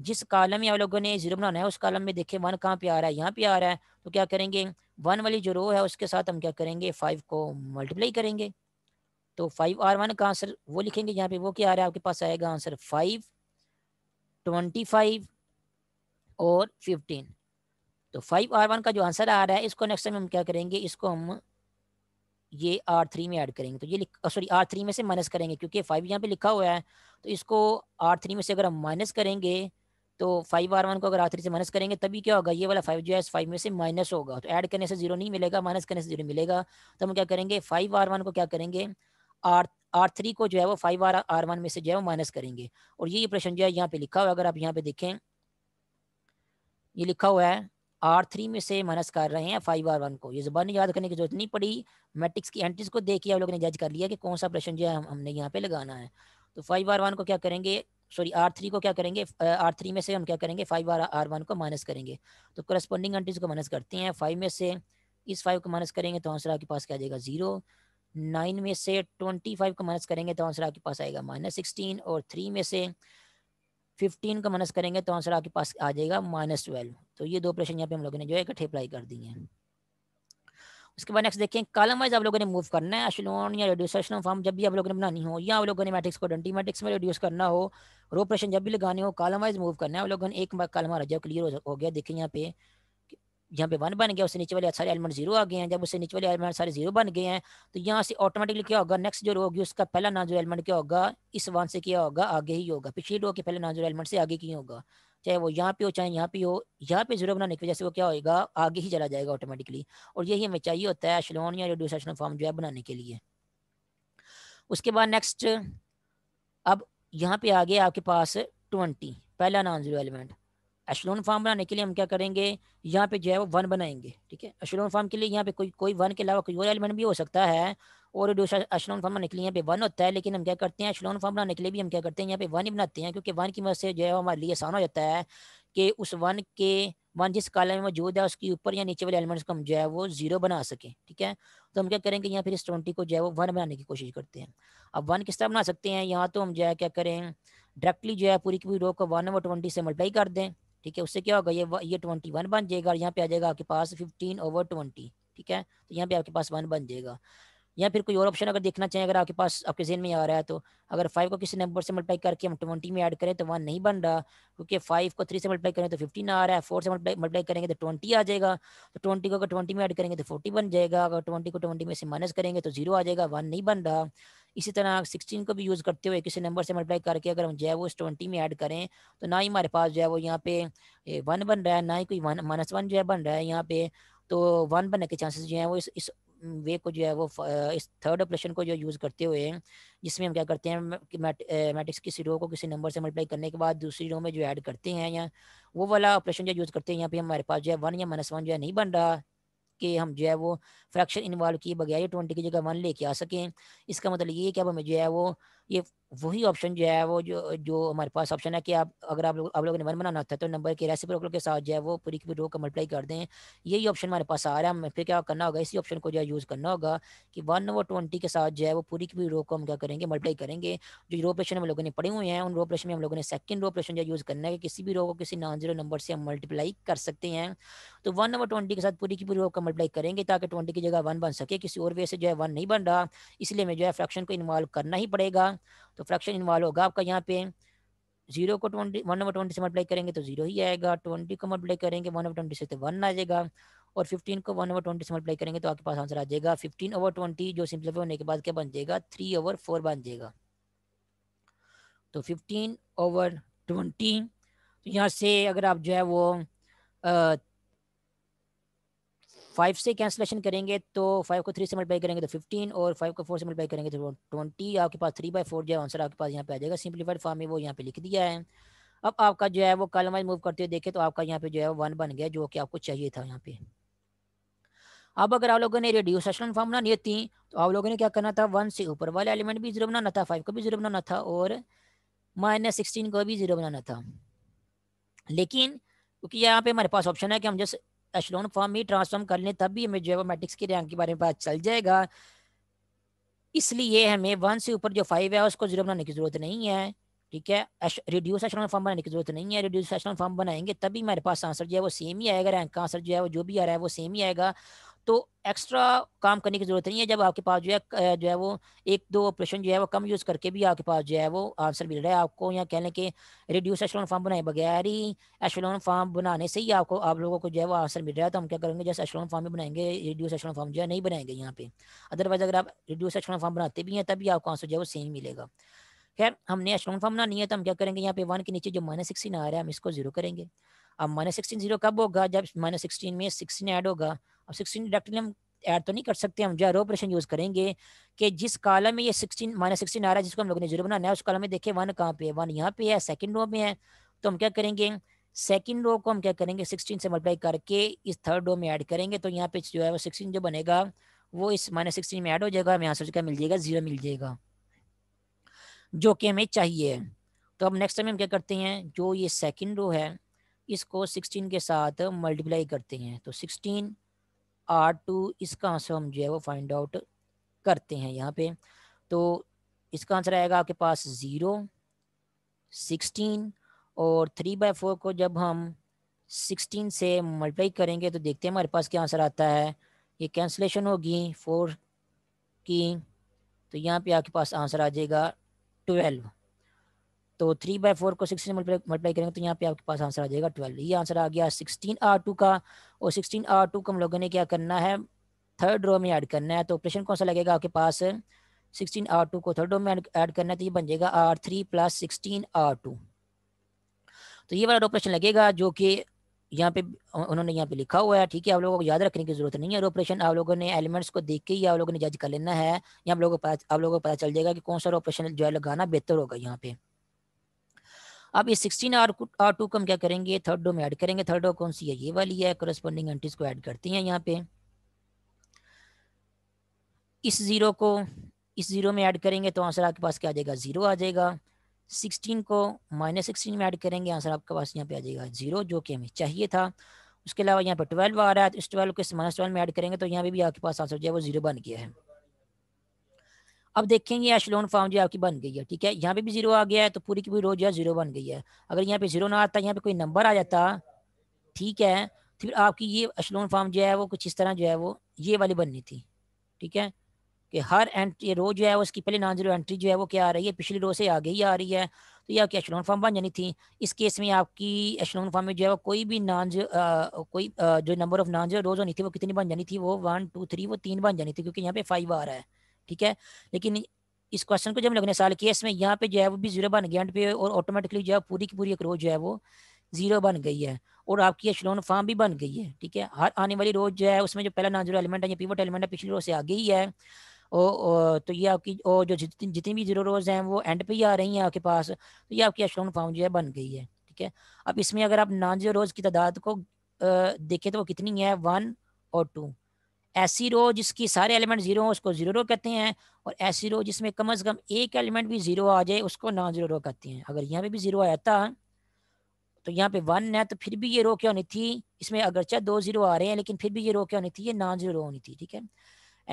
जिस कालम में आप लोगों ने जीरो बनाना है उस कालम में देखें वन कहाँ पे आ रहा है यहाँ पे आ रहा है तो क्या करेंगे वन वाली जो रो है उसके साथ हम क्या करेंगे फाइव को मल्टीप्लाई करेंगे तो फाइव आर वन का आंसर वो लिखेंगे यहाँ पे वो क्या आ रहा है आपके पास आएगा आंसर फाइव ट्वेंटी फाइव और फिफ्टीन तो फाइव आर वन का जो आंसर आ रहा है इसको नेक्स्ट टाइम हम क्या करेंगे इसको हम ये आर थ्री में ऐड करेंगे तो ये सॉरी आर थ्री में से माइनस करेंगे क्योंकि फाइव यहाँ पे लिखा हुआ है तो इसको आर थ्री में से अगर हम माइनस करेंगे तो फाइव आर वन को अगर आर थ्री से माइनस करेंगे तभी क्या होगा ये वाला फाइव जो है फाइव में से माइनस होगा तो ऐड करने से जीरो नहीं मिलेगा माइनस करने से जीरो मिलेगा तो हम क्या करेंगे फाइव आर वन को क्या करेंगे आर आर थ्री को जो है वो फाइव आर आर वन में से जो है वो माइनस करेंगे और ये प्रश्न जो है यहाँ पे लिखा हुआ है अगर आप यहाँ पे देखें ये लिखा हुआ है आर थ्री में से माइनस कर रहे हैं फाइव आर वन को ये जबान याद करने की जरूरत नहीं पड़ी मैट्रिक्स की एंट्रीज को देख के आप लोगों ने जज कर लिया कि कौन सा ऑपरेशन जो है हम, हमने यहाँ पे लगाना है तो फाइव आर वन को क्या करेंगे सॉरी आर थ्री को क्या करेंगे आर थ्री में से हम क्या करेंगे फाइव आर आर वन को माइनस करेंगे तो करस्पॉन्डिंग एंट्रीज को माइनस करते हैं फाइव में से इस फाइव को माइनस करेंगे तो आंसर आपके पास क्या जाएगा जीरो नाइन में से ट्वेंटी फाइव को माइनस करेंगे तो आंसर आपके पास आएगा माइनस सिक्सटीन और थ्री में से फिफ्टीन का माइनस करेंगे तो आंसर आपके पास आ जाएगा माइनस ट्वेल्व तो ये दो प्रश्न यहाँ पे हम लोगों ने जो है इकट्ठे अप्लाई कर दिए हैं उसके बाद नेक्स्ट देखें कॉलम वाइज आप लोगों ने मूव करना है एशलोन या रेडियोसेशन फॉर्म जब भी आप लोगों ने बनानी हो या आप लोगों ने मैट्रिक्स को डंटी मैट्रिक्स में रिड्यूस करना हो रो प्रश्न जब भी लगाने हो कॉलम वाइज मूव करना है आप लोगों ने एक कॉलम आ जाओ क्लियर हो गया देखिए यहाँ पे यहाँ पे वन बन गया उससे नीचे वाले सारे एलिमेंट जीरो आ गए हैं जब उससे नीचे वाले एलिमेंट सारे जीरो बन गए हैं तो यहाँ से ऑटोमेटिकली क्या होगा नेक्स्ट जो रो होगी उसका पहला नाम जो एलिमेंट क्या होगा इस वन से क्या होगा आगे ही होगा पिछली रो के पहले नाम जो एलिमेंट से आगे की होगा चाहे वो यहाँ पे हो चाहे यहाँ पे हो यहाँ पे जीरो बनाने की वजह से वो क्या होगा आगे ही चला जाएगा ऑटोमेटिकली और यही हमें चाहिए होता है शलोन या रिड्यूस फॉर्म जो है बनाने के लिए उसके बाद नेक्स्ट अब यहाँ पे आ गया आपके पास ट्वेंटी पहला non zero element echelon form बनाने के लिए हम क्या करेंगे यहाँ पे जो है वो वन बनाएंगे ठीक है एशलोन फॉर्म के लिए यहाँ पे कोई कोई वन के अलावा कोई और एलिमेंट भी हो सकता है और एशलोन फॉर्म बनाने के लिए यहाँ पे वन होता है लेकिन हम क्या करते हैं एशलोन फॉर्म बनाने के लिए भी हम क्या करते हैं यहाँ पे वन ही बनाते हैं क्योंकि वन की मदद से जो है हमारे लिए आसान हो जाता है कि उस वन के वन जिस कॉलम में मौजूद है उसके ऊपर या नीचे वाले एलिमेंट्स को हम जो है वो जीरो बना सकें ठीक है तो हम क्या करेंगे यहाँ फिर इस ट्वेंटी को जो है वो वन बनाने की कोशिश करते हैं अब वन किस तरह बना सकते हैं यहाँ तो हम जो है क्या करें डायरेक्टली जो है पूरी की पूरी रो को वन और ट्वेंटी से मल्टीप्लाई कर दें ठीक है उससे क्या होगा ये ये ट्वेंटी वन बन जाएगा और यहाँ पे आ जाएगा आपके पास फिफ्टीन ओवर ट्वेंटी ठीक है तो यहाँ पे आपके पास वन बन जाएगा या फिर कोई और ऑप्शन अगर देखना चाहिए अगर आपके पास आपके जेन में आ रहा है तो अगर फाइव को किसी नंबर से मल्टीप्लाई करके हम ट्वेंटी में ऐड करें तो वन नहीं बन रहा क्योंकि फाइव को थ्री से मल्टीप्लाई करें तो फिफ्टीन आ रहा है फोर से मल्टीप्लाई करेंगे तो ट्वेंटी आ जाएगा तो ट्वेंटी को अगर ट्वेंटी में ऐड करेंगे तो फोर्टी बन जाएगा अगर ट्वेंटी को ट्वेंटी में से माइनस करेंगे तो जीरो आ जाएगा वन नहीं बन रहा इसी तरह सिक्सटीन को भी यूज़ करते हुए किसी नंबर से मल्टीप्लाई करके अगर हम जो है वो इस ट्वेंटी में ऐड करें तो ना ही हमारे पास जो है वो यहाँ पे वन बन रहा है ना ही कोई वन माइनस वन जो है बन रहा है यहाँ पे तो वन बनने के चांसेस जो है वो इस इस वे को जो है वो इस थर्ड ऑपरेशन को जो यूज़ करते हुए जिसमें हम क्या करते हैं मैट्रिक्स किसी रो को किसी नंबर से मल्टीप्लाई करने के बाद दूसरी रो में जो ऐड करते हैं या वो वाला ऑपरेशन जो यूज़ करते हैं यहाँ पे हमारे पास जो है वन या माइनस वन जो है नहीं बन रहा के हम जो है वो फ्रैक्शन इन्वॉल्व किए बगैर ट्वेंटी की जगह वन लेके आ सकें इसका मतलब ये कि अब हमें जो है वो ये वही ऑप्शन जो है वो जो जो हमारे पास ऑप्शन है कि आप अगर आप लोग आप लोगों ने वन बनाना होता है तो नंबर के रेसिप्रोकल के साथ जो है वो पूरी की पूरी रो का मल्टीप्लाई कर दें यही ऑप्शन हमारे पास आ रहा है हमें फिर क्या करना होगा इसी ऑप्शन को जो है यूज़ करना होगा कि वन ओवर ट्वेंटी के साथ जो है वो पूरी की पूरी रो को हम क्या करेंगे मल्टीप्लाई करेंगे जो रो ऑपरेशन हम लोगों ने पड़े हुए हैं उन रो ऑपरेशन में हम लोगों ने सेकंड रो ऑपरेशन जो यूज़ करना है कि किसी भी रो को किसी नॉन जीरो नंबर से हम मल्टीप्लाई कर सकते हैं तो वन ओवर ट्वेंटी के साथ पूरी की पूरी रो का मल्टीप्लाई करेंगे ताकि ट्वेंटी की जगह वन बन सके किसी और वे से जो है वन नहीं बन रहा इसलिए हमें जो है फ्रैक्शन को इन्वॉल्व करना ही पड़ेगा तो फ्रैक्शन इन्वॉल्व होगा आपका यहाँ पे जीरो को ट्वेंटी वन ओवर ट्वेंटी से मल्टीप्लाई करेंगे तो जीरो ही आएगा ट्वेंटी को मल्टीप्लाई करेंगे वन ओवर ट्वेंटी से तो वन आ जाएगा और फिफ्टीन को वन ओवर ट्वेंटी से मल्टीप्लाई करेंगे तो आपके पास आंसर आ जाएगा फिफ्टीन ओवर ट्वेंटी जो सिंप्लीफाई होने के बाद क्या बन जाएगा थ्री ओवर फोर बन जाएगा तो फिफ्टीन ओवर ट्वेंटी यहाँ से अगर आप जो है वो फाइव से कैंसिलेशन करेंगे तो फाइव को थ्री से मल्टीप्लाई करेंगे तो फिफ्टीन और फाइव को फोर से मल्टीप्लाई करेंगे तो ट्वेंटी आपके पास थ्री बाई फोर जो आंसर आपके पास यहाँ पे आ जाएगा सिंप्लीफाइड फॉर्म में वो यहाँ पे लिख दिया है अब आपका जो है वो कलम मूव करते हुए देखे तो आपका यहाँ पे जो है वन बन गया जो कि आपको चाहिए था यहाँ पे अब अगर आप लोगों ने रेडियो सेशन फॉर्म बनानी थी तो आप लोगों ने क्या करना था वन से ऊपर वाले एलिमेंट भी जीरो बनाना था फाइव को भी जीरो बनाना था और माइनस सिक्सटीन को भी जीरो बनाना था लेकिन क्योंकि यहाँ पे हमारे पास ऑप्शन है कि हम जस्ट एशलोन फॉर्म ही ट्रांसफॉर्म कर लें तभी हमें जो है वो मैट्रिक्स के रैंक के बारे में पता चल जाएगा इसलिए हमें वन से ऊपर जो फाइव है उसको जीरो बनाने की जरूरत नहीं है ठीक है रिड्यूस एशलोन फॉर्म बनाने की जरूरत नहीं है रिड्यूस एशलोन फॉर्म बनाएंगे तभी हमारे पास आंसर जो है वो सेम ही आएगा रैंक का आंसर जो है वो जो भी आ रहा है वो सेम ही आएगा तो एक्स्ट्रा काम करने की ज़रूरत नहीं है जब आपके पास जो है जो है वो एक दो ऑपरेशन जो है वो कम यूज़ करके भी आपके पास जो है वो आंसर मिल रहा है आपको या कह लें कि रिड्यूस एशलोन फॉर्म बनाए बगैर ही एशलोन फॉर्म बनाने से ही आपको आप लोगों को जो है वो आंसर मिल रहा है तो हम क्या करेंगे जैसे एशलोन फॉर्म भी बनाएंगे रिड्यूस एशलोन फॉर्म जो है नहीं बनाएंगे यहाँ पे अदरवाइज़ अगर आप रिड्यूस एशलोन फॉर्म बनाते भी हैं तभी आपको आंसर जो है वो सेम मिलेगा खैर हमने एशलोन फॉर्म बनानी है तो हम क्या करेंगे यहाँ पे वन के नीचे जो माइनस सिक्सटीन आ रहा है हम इसको जीरो करेंगे अब माइनस सिक्सटीन जीरो कब होगा जब माइनस सिक्सटीन में सिक्सटीन ऐड होगा अब सिक्सटीन डिडक्टिव हम ऐड तो नहीं कर सकते हम जो रो ऑपरेशन यूज़ करेंगे कि जिस कॉलम में ये सिक्सटीन माइनस सिक्सटीन आ रहा है जिसको हम लोगों ने जीरो बनाना है उस कॉलम में देखे वन कहाँ पे है वन यहाँ पे है सेकंड रो में है तो हम क्या करेंगे सेकंड रो को हम क्या करेंगे सिक्सटीन से मल्टीप्लाई करके इस थर्ड रो में ऐड करेंगे तो यहाँ पे जो है वो सिक्सटीन जो बनेगा वो इस माइनस सिक्सटीन में ऐड हो जाएगा हमें आंसर क्या मिल जाएगा जीरो मिल जाएगा जो कि हमें चाहिए तो अब नेक्स्ट टाइम हम क्या करते हैं जो ये सेकेंड रो है इसको सिक्सटीन के साथ मल्टीप्लाई करते हैं तो सिक्सटीन आर टू इसका आंसर हम जो है वो फाइंड आउट करते हैं यहाँ पे तो इसका आंसर आएगा आपके पास ज़ीरो सिक्सटीन और थ्री बाई फोर को जब हम सिक्सटीन से मल्टीप्लाई करेंगे तो देखते हैं हमारे पास क्या आंसर आता है ये कैंसलेशन होगी फोर की तो यहाँ पे आपके पास आंसर आ जाएगा ट्वेल्व तो थ्री बाई फोर को सिक्सटीन मल्टीप्लाई करेंगे तो यहाँ पे आपके पास आंसर आ जाएगा ट्वेल्व ये आंसर आ गया सिक्सटीन आर टू का और सिक्सटीन आर टू को हम लोगों ने क्या करना है थर्ड रो में ऐड करना है तो ऑपरेशन कौन सा लगेगा आपके पास सिक्सटीन आर टू को थर्ड रो में ऐड करना है तो ये बन जाएगा R three plus sixteen R two तो ये वाला ऑपरेशन लगेगा जो कि यहाँ पे उन्होंने यहाँ पे लिखा हुआ है ठीक है आप लोगों को याद रखने की जरूरत नहीं है ऑपरेशन आप लोगों ने एलिमेंट्स को देख के ही आप लोगों ने जज कर लेना है या आप लोगों को पता आप लोगों को पता चल जाएगा कि कौन सा ऑपरेशन जो है लगाना बेहतर होगा यहाँ पे अब ये सिक्सटीन आर आर टू को हम क्या करेंगे थर्ड डो में ऐड करेंगे थर्ड डो कौन सी है ये वाली है कॉरेस्पॉन्डिंग एंट्रीज को ऐड करती हैं यहाँ पे इस ज़ीरो को इस ज़ीरो में ऐड करेंगे तो आंसर आपके पास क्या आ जाएगा ज़ीरो आ जाएगा सिक्सटीन को माइनस सिक्सटीन में ऐड करेंगे आंसर आपके पास यहाँ पे आ जाएगा जीरो जो कि हमें चाहिए था उसके अलावा यहाँ पे ट्वेल्व आ रहा है तो इस ट्वेल्व को इस माइनस ट्वेल्व में ऐड करेंगे तो यहाँ पे भी आपके पास आंसर जो है वो जीरो बन गया है अब देखेंगे एशलोन फॉर्म जो आपकी बन गई है ठीक है यहाँ पे भी जीरो आ गया है तो पूरी की पूरी रो जो है जीरो बन गई है अगर यहाँ पे जीरो ना आता यहाँ पे कोई नंबर आ जाता ठीक है तो फिर आपकी ये एशलोन फॉर्म जो है वो कुछ इस तरह जो है वो ये वाली बननी थी ठीक है कि हर एंट्री रो जो है उसकी पहले नॉन जीरो एंट्री जो है वो क्या आ रही है पिछली रो से आगे ही आ रही है तो ये आपकी एशलोन फॉर्म बन जानी थी इस केस में आपकी एशलोन फॉर्म में जो है वो कोई भी नॉन जो कोई जो number of non zero rows होनी थी वो कितनी बन जानी थी वो वन टू थ्री वो तीन बन जानी थी क्योंकि यहाँ पे फाइव आ रहा है ठीक है लेकिन इस क्वेश्चन को जब लगने साल किया इसमें यहाँ पे जो है वो भी जीरो बन गया एंड पे और ऑटोमेटिकली जो है पूरी की पूरी एक रोज जो है वो जीरो बन गई है और आपकी एशलोन फार्म भी बन गई है ठीक है हर आने वाली रोज जो है उसमें जो पहला नॉन जीरो एलिमेंट है या पीवट एलिमेंट है पिछली रोज से आगे ही है ओ, ओ, तो ये आपकी ओ, जो जितनी जितनी भी जीरो रोज हैं वो एंड पे ही आ रही हैं आपके पास तो ये आपकी एशलोन फॉर्म जो है बन गई है ठीक है अब इसमें अगर आप नॉन जीरो रोज की तादाद को देखें तो वो कितनी है वन और टू ऐसी रो जिसकी सारे एलिमेंट जीरो हों उसको जीरो रो कहते हैं और ऐसी रो जिसमें कम से कम एक एलिमेंट भी जीरो आ जाए उसको नॉन जीरो रो कहते हैं अगर यहाँ पे भी जीरो आया था तो यहाँ पे वन है तो फिर भी ये रो क्या होनी थी इसमें अगरचे दो जीरो आ रहे हैं लेकिन फिर भी ये रो क्या होनी थी ये नॉन जीरो रो होनी थी ठीक है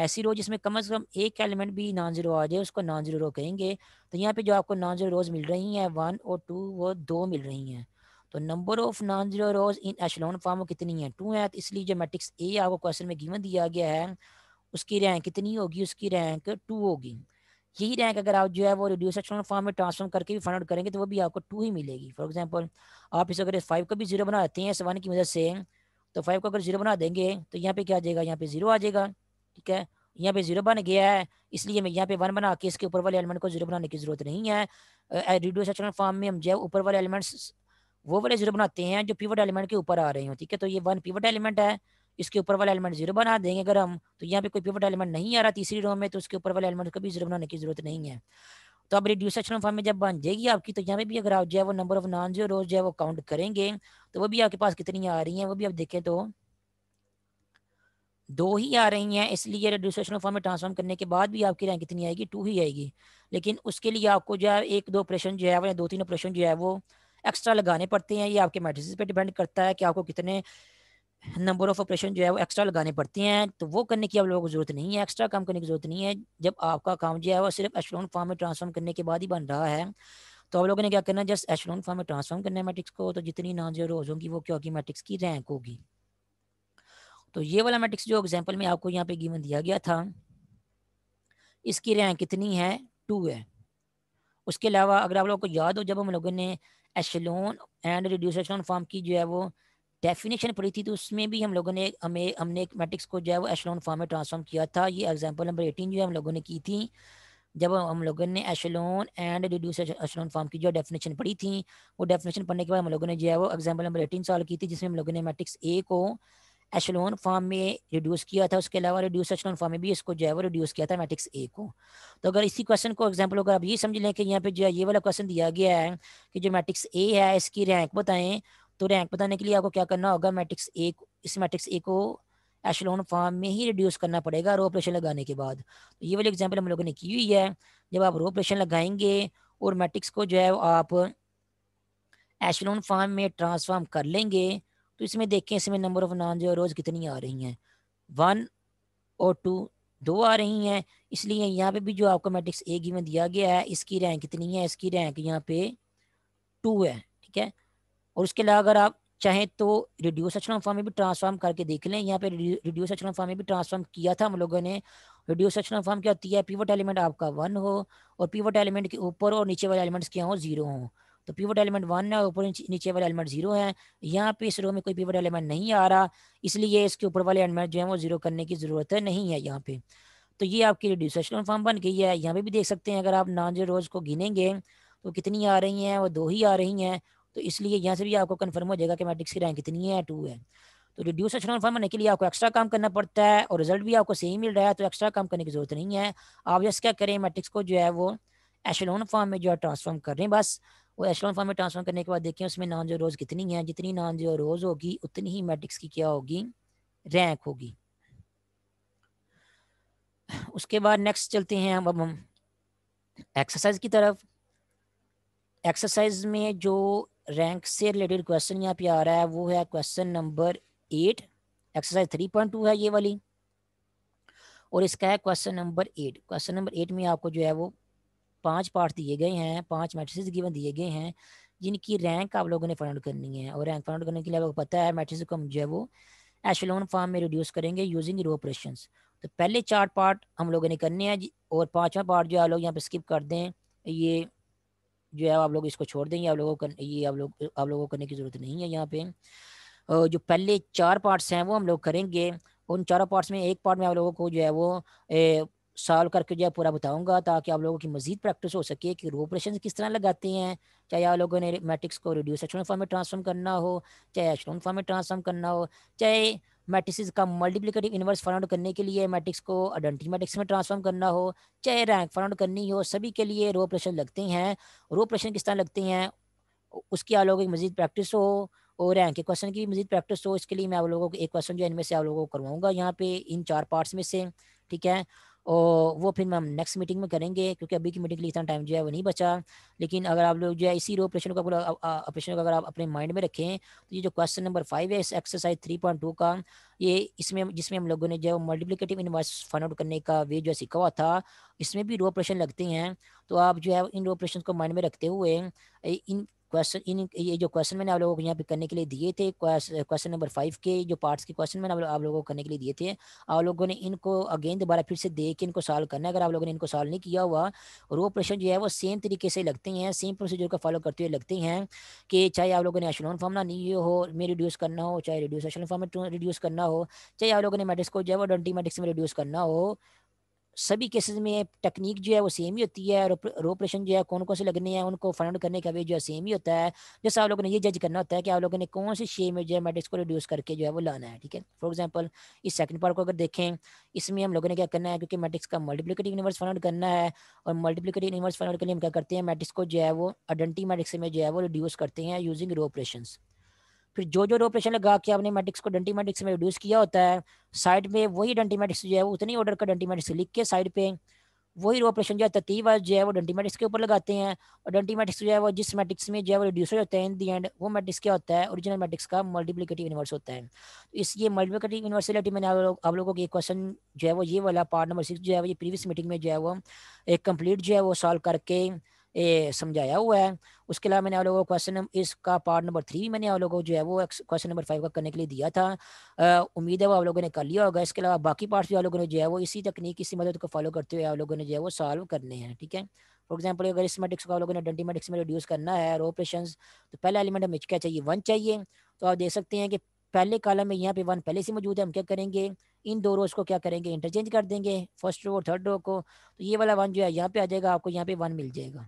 ऐसी रो जिसमें कम अज़ कम एक एलिमेंट भी नॉन जीरो आ जाए उसको नॉन जीरो रो कहेंगे तो यहाँ पे जो आपको नॉन जीरो रोज मिल रही हैं वन और टू वो दो मिल रही हैं तो number of non zero rows in echelon form कितनी है टू है तो इसलिए जो मैट्रिक्स ए आपको क्वेश्चन में गिवन दिया गया है उसकी रैंक कितनी होगी उसकी रैंक टू होगी यही रैंक अगर आप जो है वो रिड्यूस एशलोन फॉर्म में ट्रांसफॉर्म करके भी फाइंड आउट करेंगे तो वो भी आपको टू ही मिलेगी फॉर एग्जाम्पल आप इस अगर फाइव को भी जीरो बना देते हैं एस वन की मदद से तो फाइव को अगर जीरो बना देंगे तो यहाँ पे क्या आ जाएगा यहाँ पे जीरो आ जाएगा ठीक है यहाँ पे जीरो बन गया है इसलिए मैं यहाँ पे वन बना के इसके ऊपर वाले एलिमेंट को जीरो बनाने की जरूरत नहीं है रिड्यूस एक्शन फॉर्म में हम जो ऊपर वाले एलिमेंट्स वो वाले जीरो बनाते हैं जो पीवट एलिमेंट के ऊपर आ रहे हो ठीक है तो ये वन पीवट एलिमेंट है इसके ऊपर वाला एलिमेंट जीरो बना देंगे अगर हम तो यहाँ पे कोई पीवट एलिमेंट नहीं आ रहा तीसरी रो में तो उसके ऊपर वाले एलिमेंट को भी जीरो बनाने की जरूरत नहीं है तो अब रिड्यूस सेक्शन फॉर्म में जब बन जाएगी आपकी तो यहाँ पे भी अगर आप जो है वो नंबर ऑफ नॉन जीरो जो है वो काउंट करेंगे तो वो भी आपके पास कितनी आ रही है वो भी आप देखें तो दो ही आ रही हैं इसलिए रेडियोसेशनल फॉर्म में ट्रांसफॉर्म करने के बाद भी आपकी रैंक कितनी आएगी टू ही आएगी लेकिन उसके लिए आपको जो है एक दो ऑपरेशन जो है या दो तीन ऑपरेशन जो है वो एक्स्ट्रा लगाने पड़ते हैं ये आपके मेडिसिन पे डिपेंड करता है कि आपको कितने नंबर ऑफ ऑपरेशन जो है वो एक्स्ट्रा लगाने पड़ते हैं तो वो करने की आप लोगों को जरूरत नहीं है एक्स्ट्रा काम करने की जरूरत नहीं है जब आपका काम जो है वो सिर्फ एशलोन फॉर्म में ट्रांसफॉर्म करने के बाद ही बन रहा है तो आप लोगों ने क्या करना है जस्ट एशलोन फॉर्म में ट्रांसफॉर्म करना है मैट्रिक्स को तो जितनी नॉन जीरो होगी वो क्या होगी मैट्रिक्स की रैंक होगी तो ये वाला मेट्रिक्स जो एग्जाम्पल में आपको यहाँ पे गिवन दिया गया था इसकी रैंक कितनी है टू है उसके अलावा अगर आप लोगों को याद हो जब हम लोगों ने echelon and reduce echelon form की जो है वो डेफिनेशन पड़ी थी तो उसमें भी हम लोगों ने हमें हमने एक मैट्रिक्स को जो है वो एशलोन फॉर्म में ट्रांसफॉर्म किया था ये एग्जाम्पल नंबर एटीन जो है हम लोगों ने की थी जब हम लोगों ने echelon and reduce echelon form की जो डेफिनेशन पढ़ी थी वो डेफिनेशन पढ़ने के बाद हम लोगों ने जो है वो एग्जाम्पल नंबर एटीन सॉल्व की थी जिसमें हम लोगों ने मैट्रिक्स ए को एशलोन फॉर्म में रिड्यूस किया था उसके अलावा रिड्यूस एशलोन फॉर्म में भी इसको जो है वो रिड्यूस किया था मैट्रिक्स ए को तो अगर इसी क्वेश्चन को एग्जाम्पल अगर आप ये समझ लें कि यहाँ पे जो है ये वाला क्वेश्चन दिया गया है कि जो मैट्रिक्स ए है इसकी रैंक बताएं तो रैंक बताने के लिए आपको क्या करना होगा मैट्रिक्स ए इस मैट्रिक्स ए को एशलोन फॉर्म में ही रिड्यूस करना पड़ेगा रो ऑपरेशन लगाने के बाद तो ये वाली एग्जाम्पल हम लोगों ने की हुई है जब आप रो ऑपरेशन लगाएंगे और मैट्रिक्स को जो है आप एशलोन फॉर्म में ट्रांसफार्म कर लेंगे तो इसमें देखें इसमें number of non zero rows कितनी आ रही हैं वन और टू दो आ रही हैं इसलिए यहाँ पे भी जो आपको मैट्रिक्स ए गिवन दिया गया है इसकी रैंक कितनी है इसकी रैंक यहाँ पे टू है ठीक है और उसके अलावा अगर आप चाहें तो रिड्यूस एचलॉन फॉर्म में भी ट्रांसफॉर्म करके देख लें यहाँ पे रिड्यूस एचलॉन फॉर्म में भी ट्रांसफॉर्म किया था हम लोगों ने रिड्यूस एचलॉन फॉर्म क्या होती है पीवट एलिमेंट आपका वन हो और पीवट एलिमेंट के ऊपर और नीचे वाले एलिमेंट्स क्या हो जीरो हों तो पीवट एलिमेंट वन है ऊपर नीचे वाले एलिमेंट जीरो है यहाँ पे इस रो में कोई पीवट एलिमेंट नहीं आ रहा इसलिए इसके ऊपर वाले एलिमेंट जो है वो जीरो करने की ज़रूरत नहीं है यहाँ पे तो ये आपकी रिड्यूसेशन फॉर्म बन गई है यहाँ पे भी देख सकते हैं अगर आप नॉन जीरो रोज को गिनेंगे तो कितनी आ रही हैं वो दो ही आ रही हैं तो इसलिए यहाँ से भी आपको कन्फर्म हो जाएगा कि मैट्रिक्स की रैंक कितनी है टू है तो रिड्यूस एशनॉन फॉर्म बनने के लिए आपको एक्स्ट्रा काम करना पड़ता है और रिजल्ट भी आपको सही मिल रहा है तो एक्स्ट्रा काम करने की जरूरत नहीं है आप जैसे क्या करें मैट्रिक्स को जो है वो एशलोन फॉर्म में जो है ट्रांसफॉर्म कर रहे हैं बस वो एशलॉन फॉर्म में ट्रांसफॉर्म करने के बाद देखें उसमें नॉन जो रोज़ कितनी है जितनी नॉन जो रोज़ होगी उतनी ही मैट्रिक्स की क्या होगी रैंक होगी उसके बाद नेक्स्ट चलते हैं अब हम एक्सरसाइज की तरफ एक्सरसाइज में जो रैंक से रिलेटेड क्वेश्चन यहाँ पे आ रहा है वो है question number eight exercise three point two है ये वाली और इसका है question number eight question number eight में आपको जो है वो पांच पार्ट दिए गए हैं पांच मैट्रिसेस गिवन दिए गए हैं जिनकी रैंक आप लोगों ने फाइंड आउट करनी है और रैंक फाइंड आउट करने के लिए आपको पता है मैट्रिसेस को हम जो है वो एशलोन फॉर्म में रिड्यूस करेंगे यूजिंग रो ऑपरेशन तो पहले चार पार्ट हम लोगों ने करने हैं और पाँचवा पार्ट जो है आप लोग यहाँ पर स्किप कर दें ये जो है आप लोग इसको छोड़ दें ये आप लोगों को ये आप लोग आप लोगों को करने की ज़रूरत नहीं है यहाँ पे जो पहले चार पार्ट्स हैं वो हम लोग करेंगे उन चारों पार्ट्स में एक पार्ट में आप लोगों को जो है वो सॉल्व करके जो है पूरा बताऊंगा ताकि आप लोगों की मजीद प्रैक्टिस हो सके कि रो ऑपरेशन किस तरह लगाते हैं चाहे आप लोगों ने मैट्रिक्स को रिड्यूस एक्शन फॉर्म में ट्रांसफॉर्म करना हो चाहे एक्शन फॉर्म में ट्रांसफॉर्म करना हो चाहे मैट्रिक्स का मल्टीप्लिकेटिव इनवर्स फाउंड करने के लिए मैट्रिक्स को आइडेंटिटी मैट्रिक्स में ट्रांसफॉर्म करना हो चाहे रैंक फाउंड करनी हो सभी के लिए रो ऑपरेशन लगते हैं रो ऑपरेशन किस तरह लगते हैं उसकी आप लोगों की मजीद प्रैक्टिस हो और रैंक के क्वेश्चन की मजीद प्रैक्टिस हो इसके लिए मैं आप लोगों को एक क्वेश्चन जो है इनमें से आप लोगों को करवाऊँगा यहाँ पे इन चार पार्ट्स में से ठीक है और वो फिर हम नेक्स्ट मीटिंग में करेंगे क्योंकि अभी की मीटिंग के लिए इतना टाइम जो है वो नहीं बचा लेकिन अगर आप लोग जो है इसी रो ऑपरेशन को ऑपरेशन को अगर आप अपने माइंड में रखें तो ये जो क्वेश्चन नंबर फाइव है इस एक्सरसाइज थ्री पॉइंट टू का ये इसमें जिसमें हम लोगों ने जो है मल्टीप्लीकेटिव इनवर्स फाइंड आउट करने का वे जो है सीखा हुआ था इसमें भी रो ऑपरेशन लगते हैं तो आप जो है इन रो ऑपरेशन को माइंड में रखते हुए इन क्वेश्चन इन ये जो क्वेश्चन मैंने आप लोगों को यहाँ पे करने के लिए दिए थे क्वेश्चन नंबर फाइव के जो पार्ट्स के क्वेश्चन मैंने आप लोगों को करने के लिए दिए थे आप लोगों ने इनको अगेन दोबारा फिर से देख के इनको सॉल्व करना है अगर आप लोगों ने इनको सॉल्व नहीं किया हुआ और वो प्रश्न जो है वो सेम तरीके से लगते हैं सेम प्रोसीजर का फॉलो करते हुए लगते हैं कि चाहे आप लोगों ने एशलोन फॉर्मना नहीं हो में रिड्यूस करना हो चाहे रिड्यूस एशलोन फॉर्म में रिड्यूस करना हो चाहे आप लोगों ने मैट्रिक्स को जो है वो डेंटी मैट्रिक्स में रिड्यूस करना हो सभी केसेस में टेक्निक जो है वो सेम ही होती है और ऑपरेशन जो है कौन कौन से लगने हैं उनको फाइंड करने का वे जो है सेम ही होता है जैसे आप लोगों ने ये जज करना होता है कि आप लोगों ने कौन से शे में जो है मेडिक्स को रिड्यूस करके जो है वो लाना है ठीक है फॉर एग्जाम्पल इस सेकंड पार्ट को अगर देखें इसमें हम लोगों ने क्या करना है क्योंकि मैट्रिक्स का मल्टीप्लिकेटिव यूनिवर्स फाइंड करना है और मल्टीप्लिकेटिव यूनिवर्स फाइंड करने हम क्या करते हैं मैट्रिक्स को जो है वो आइडेंटी मैट्रिक्स में जो है वो रिड्यूस करते हैं यूजिंग रो ऑपरेशन फिर जो जो ऑपरेशन लगा के आपने मैट्रिक्स को डेंटीमेटिक्स में रिड्यूस किया होता है साइड में वही डेंटीमेटिक्स जो है उतनी ऑर्डर का डेंटीमेटिक्स लिख के साइड पे वही ऑपरेशन जो है तरतीब जो है वो डेंटीमेटिक्स के ऊपर लगाते हैं और डेंटीमेटिक्स जो है वो जिस मैट्रिक्स में जो है वो रिड्यूस हो जाते हैं इन दी एंड वो मैट्रिक्स क्या होता है ओरिजिनल मैट्रिक्स का मल्टीप्लिकेटिव इन्वर्स होता है इसलिए मल्टीप्लिकेटिव इन्वर्स मैंने आप लोगों को एक क्वेश्चन जो है वो ये वाला पार्ट नंबर सिक्स जो है वो ये प्रीवियस मीटिंग में जो है वो एक कम्प्लीट जो है वो सॉल्व करके ए, समझाया हुआ है उसके अलावा मैंने आप लोगों को क्वेश्चन इसका पार्ट नंबर थ्री मैंने आप लोगों को जो है वो क्वेश्चन नंबर फाइव का करने के लिए दिया था उम्मीद है वो आप लोगों ने कर लिया होगा इसके अलावा बाकी पार्ट्स भी आप लोगों ने जो है वो इसी तकनीक इसी मदद को फॉलो करते हुए आप लोगों ने जो है वो सॉल्व करने हैं ठीक है फॉर एग्जाम्पल अगर इस मेटिक्स को आप लोगों ने डेंटी में रिड्यूस करना है और ऑपरेशन तो पहला एलिमेंट हमें क्या चाहिए वन चाहिए तो आप देख सकते हैं कि पहले कालम में यहाँ पे वन पहले से मौजूद है हम क्या करेंगे इन दो रोज को क्या करेंगे इंटरचेंज कर देंगे फर्स्ट रो और थर्ड रो को तो ये वाला वन जो है यहाँ पे आ जाएगा आपको यहाँ पे वन मिल जाएगा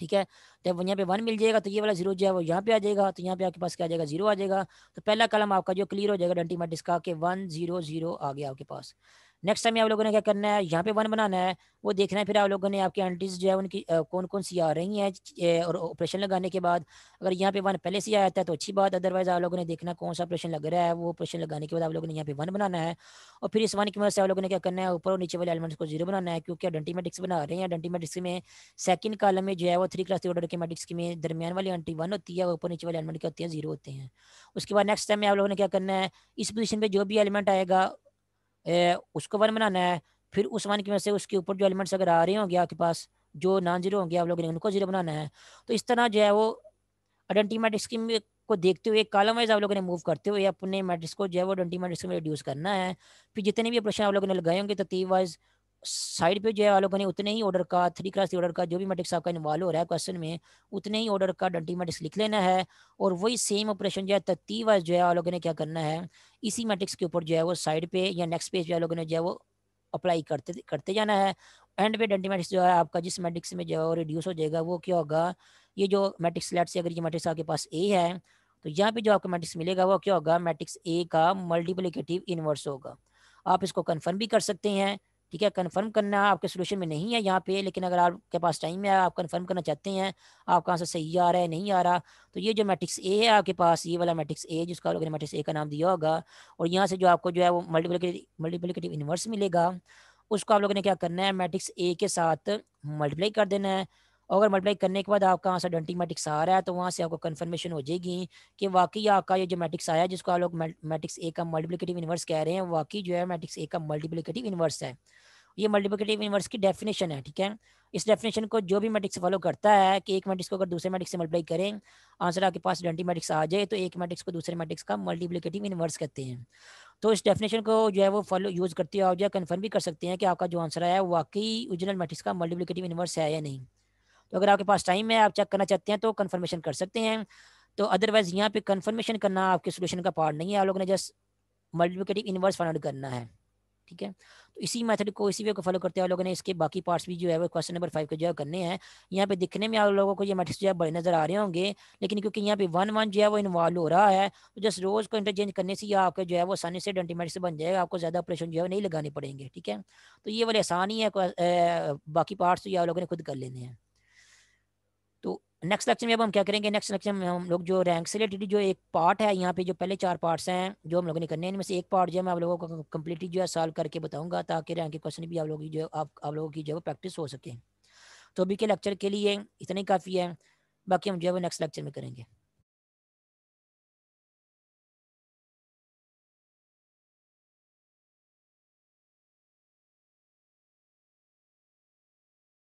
ठीक है जब यहाँ पे वन मिल जाएगा तो ये वाला जीरो जो है वो यहाँ पे आ जाएगा तो यहाँ पे आपके पास क्या आ जाएगा जीरो आ जाएगा तो पहला कलम आपका जो क्लियर हो जाएगा डंटी मैटिस का वन जीरो जीरो आ गया आपके पास नेक्स्ट टाइम आप लोगों ने क्या करना है यहाँ पे वन बनाना है वो देखना है फिर आप लोगों ने आपकी एंट्रीज जो है उनकी कौन कौन सी आ रही हैं और ऑपरेशन लगाने के बाद अगर यहाँ पे वन पहले से आया था तो अच्छी बात अदरवाइज आप लोगों ने देखना कौन सा ऑपरेशन लग रहा है वो ऑपरेशन लगाने के बाद आप लोगों ने यहाँ पे वन बनाना है और फिर इस वन की मदद से आप लोगों ने क्या करना है ऊपर और नीचे वाले एलिमेंट्स को जीरो बनाना है क्योंकि डेंटीमेटिक्स बना रहे हैं डेंटीमेटिक्स में सेकंड कॉलम में जो है वो थ्री क्लास ऑर्डर के मैटिक्स में दरमियान वाली एंट्री वन होती है और ऊपर नीचे वाले एलिमेंट क्या होती है जीरो होते हैं उसके बाद नेक्स्ट टाइम में आप लोगों ने क्या करना है इस पोजिशन पर जो भी एलिमेंट आएगा ए, उसको वन बनाना है फिर उस वन की वजह से उसके ऊपर जो एलिमेंट्स अगर आ रहे होंगे आपके पास जो नॉन जीरो होंगे आप लोगों ने उनको जीरो बनाना है तो इस तरह जो है वो आइडेंटी मैट्रिक्स की को देखते हुए कॉलम वाइज आप लोगों ने मूव करते हुए अपने मैट्रिक्स को जो है वो आइडेंटी मैट्रिक्स में रिड्यूस करना है फिर जितने भी ऑपरेशन आप लोगों ने लगाए होंगे तरतीब तो वाइज साइड पे जो है वालों बने उतने ही ऑर्डर का थ्री क्लास ऑर्डर का जो भी मैट्रिक्स आपका इन्वॉल्व हो रहा है क्वेश्चन में उतने ही ऑर्डर का डंटी मेट्रिक्स लिख लेना है और वही सेम ऑपरेशन जो है वाइज जो है वालों ने क्या करना है इसी मैट्रिक्स के ऊपर जो है वो साइड पे या नेक्स्ट पेज वालों ने जो है वो अप्लाई करते करते जाना है एंड पे डंटी मेट्रिक्स जो है आपका जिस मैट्रिक्स में जो है रिड्यूस हो जाएगा वो क्या होगा ये जो मेट्रिक्स लेट से अगर ये मेट्रिक्स आपके पास ए है तो यहाँ पे जो आपको मैट्रिक्स मिलेगा वो क्या होगा मैट्रिक्स ए का मल्टीप्लीकेटिव इन्वर्स होगा आप इसको कन्फर्म भी कर सकते हैं ठीक है कन्फर्म करना आपके सोल्यूशन में नहीं है यहाँ पे लेकिन अगर आपके पास टाइम है आप कन्फर्म करना चाहते हैं आपका आंसर सही आ रहा है नहीं आ रहा तो ये जो मैट्रिक्स ए है आपके पास ये वाला मैट्रिक्स ए जिसका लोगों ने मैट्रिक्स ए का नाम दिया होगा और यहाँ से जो आपको जो है वो मल्टीप्लिकेटिव मल्टीप्लिकेटिव इन्वर्स मिलेगा उसको आप लोगों ने क्या करना है मैट्रिक्स ए के साथ मल्टीप्लाई कर देना है और अगर मल्टीप्लाई करने के बाद आपका आंसर डेंटी मैट्रिक्स आ रहा है तो वहाँ से आपको कन्फर्मेशन हो जाएगी कि वाकई आपका ये जो मैट्रिक्स आया है जिसको आप लोग मैट्रिक्स ए का मल्टीप्लिकेटिव इन्वर्स कह रहे हैं वाकई जो है मैट्रिक्स ए का मल्टीप्लिकेटिव इन्वर्स है ये मल्टीप्लिकेटिव इन्वर्स की डेफिनेशन है ठीक है इस डेफिनेशन को जो भी मैट्रिक्स फॉलो करता है कि एक मैट्रिक्स को अगर दूसरे मैट्रिक्स से मल्टीप्लाई करें आंसर आपके पास डेंटी मैट्रिक्स आ जाए तो एक मैट्रिक्स को दूसरे मैट्रिक्स का मल्टीप्लिकेटिव इन्वर्स कहते हैं तो इस डेफिनेशन को जो है वो फॉलो यूज़ करते हुए आप जो है कन्फर्म भी कर सकते हैं कि आपका जो आंसर आया है वाकई ओरिजिनल मैट्रिक्स का मल्टीप्लिकेटिव इन्वर्स है या नहीं तो अगर आपके पास टाइम है आप चेक करना चाहते हैं तो कन्फर्मेशन कर सकते हैं तो अदरवाइज यहाँ पे कन्फर्मेशन करना आपके सोल्यूशन का पार्ट नहीं है आप लोगों ने just multiplicative inverse find out करना है ठीक है तो इसी मेथड को इसी वे को फॉलो करते हुए लोगों ने इसके बाकी पार्ट्स भी जो है वो क्वेश्चन नंबर फाइव के जो है करने हैं यहाँ पे दिखने में आप लोगों को ये मैट्रिक्स जो है बड़े नजर आ रहे होंगे लेकिन क्योंकि यहाँ पे वन वन जो है वो इन्वॉल्व हो रहा है तो जस्ट रोज को इंटरचेंज करने से या आपके जो है वो आसानी से डेंटी से बन जाएगा आपको ज्यादा ऑपरेशन जो है नहीं लगाने पड़ेंगे ठीक है तो ये वाले आसानी है बाकी पार्ट्स जो तो आप लोगों ने खुद कर लेने हैं नेक्स्ट लेक्चर में अब हम क्या करेंगे नेक्स्ट लेक्चर में हम लोग जो रैंक से रिलेटेड जो एक पार्ट है यहाँ पे जो पहले चार पार्ट्स हैं जो हम लोगों ने करने हैं इनमें से एक पार्ट जो है मैं आप लोगों को कम्प्लीटली जो है सॉल्व करके बताऊंगा ताकि रैंक के क्वेश्चन भी आप लोगों की जो आप आप लोगों की जो है प्रैक्टिस हो सके तो अभी के लेक्चर के लिए इतना ही काफ़ी है बाकी हम जो है वो नेक्स्ट लेक्चर में करेंगे